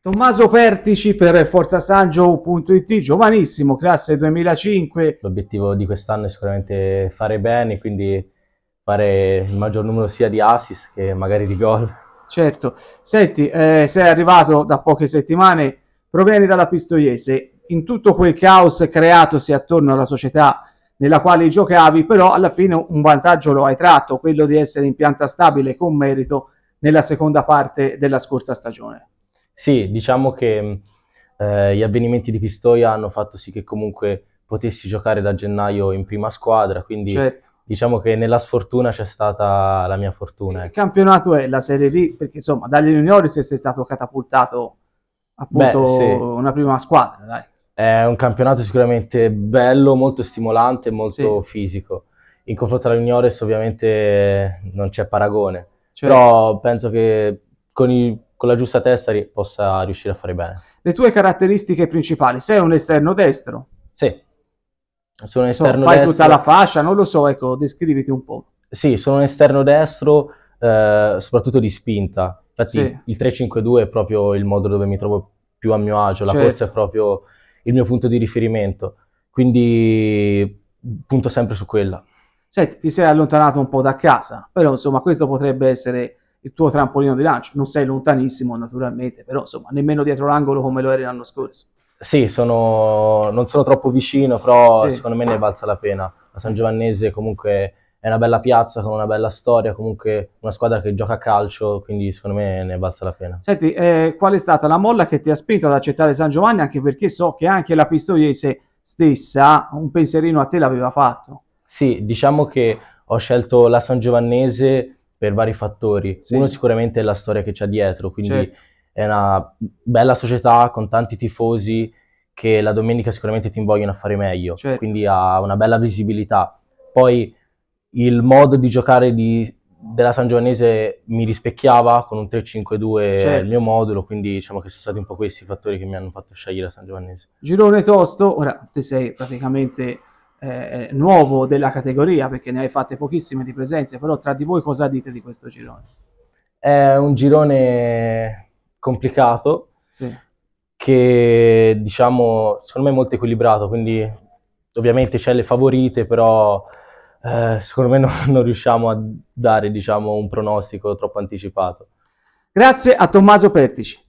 Tommaso Pertici per forzasangio.it, giovanissimo, classe 2005. L'obiettivo di quest'anno è sicuramente fare bene, quindi fare il maggior numero sia di assist che magari di gol. Certo, senti, eh, sei arrivato da poche settimane, provieni dalla Pistoiese, in tutto quel caos creatosi attorno alla società nella quale giocavi, però alla fine un vantaggio lo hai tratto, quello di essere in pianta stabile con merito nella seconda parte della scorsa stagione. Sì, diciamo che mm, eh, gli avvenimenti di Pistoia hanno fatto sì che comunque potessi giocare da gennaio in prima squadra, quindi certo. diciamo che nella sfortuna c'è stata la mia fortuna. Il ecco. campionato è la Serie D, perché insomma dagli juniori se sei stato catapultato appunto Beh, sì. una prima squadra, dai. È un campionato sicuramente bello, molto stimolante, molto sì. fisico. In confronto alla juniores ovviamente non c'è paragone, certo. però penso che con il con la giusta testa ri- possa riuscire a fare bene. Le tue caratteristiche principali, sei un esterno destro? Sì. Sono un esterno so, fai destro. tutta la fascia, non lo so, ecco, descriviti un po'. Sì, sono un esterno destro, eh, soprattutto di spinta. Infatti sì. il 3-5-2 è proprio il modo dove mi trovo più a mio agio, la certo. corsa è proprio il mio punto di riferimento, quindi punto sempre su quella. Senti, ti sei allontanato un po' da casa, però insomma questo potrebbe essere il tuo trampolino di lancio. Non sei lontanissimo naturalmente, però insomma nemmeno dietro l'angolo come lo eri l'anno scorso. Sì, sono, non sono troppo vicino, però sì. secondo me ne valsa la pena. La San Giovannese comunque è una bella piazza con una bella storia, comunque una squadra che gioca a calcio, quindi secondo me ne valsa la pena. Senti, eh, qual è stata la molla che ti ha spinto ad accettare San Giovanni? Anche perché so che anche la Pistoiese stessa un pensierino a te l'aveva fatto. Sì, diciamo che ho scelto la San Giovannese per vari fattori. Sì. Uno sicuramente è la storia che c'è dietro, quindi certo. è una bella società con tanti tifosi che la domenica sicuramente ti invogliono a fare meglio, certo. quindi ha una bella visibilità. Poi il modo di giocare di, della San Giovanese mi rispecchiava con un 3-5-2 certo. il mio modulo, quindi diciamo che sono stati un po' questi i fattori che mi hanno fatto scegliere la San Giovanese. Girone tosto, ora te sei praticamente eh, eh, nuovo della categoria, perché ne hai fatte pochissime di presenze, però tra di voi cosa dite di questo girone? È un girone complicato, sì. che diciamo, secondo me è molto equilibrato, quindi ovviamente c'è le favorite, però eh, secondo me non, non riusciamo a dare diciamo, un pronostico troppo anticipato. Grazie a Tommaso Pertici.